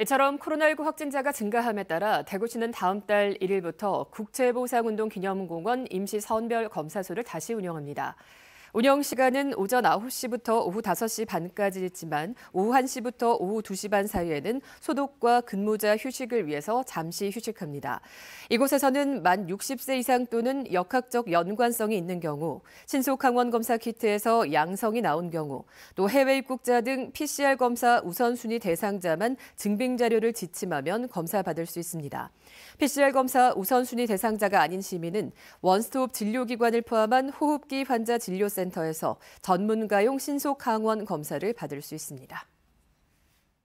이처럼 코로나19 확진자가 증가함에 따라 대구시는 다음 달 1일부터 국제보상운동 기념공원 임시 선별 검사소를 다시 운영합니다. 운영 시간은 오전 9시부터 오후 5시 반까지였지만 오후 1시부터 오후 2시 반 사이에는 소독과 근무자 휴식을 위해서 잠시 휴식합니다. 이곳에서는 만 60세 이상 또는 역학적 연관성이 있는 경우, 신속 항원 검사 키트에서 양성이 나온 경우, 또 해외 입국자 등 PCR 검사 우선순위 대상자만 증빙 자료를 지침하면 검사받을 수 있습니다. PCR 검사 우선순위 대상자가 아닌 시민은 원스톱 진료기관을 포함한 호흡기 환자 진료센터 센터에서 전문가용 신속 항원 검사를 받을 수 있습니다.